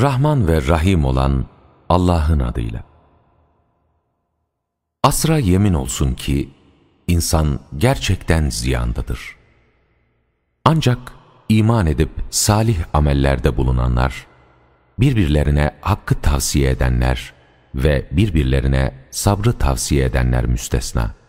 Rahman ve Rahim olan Allah'ın adıyla. Asra yemin olsun ki insan gerçekten ziyandadır. Ancak iman edip salih amellerde bulunanlar, birbirlerine hakkı tavsiye edenler ve birbirlerine sabrı tavsiye edenler müstesna.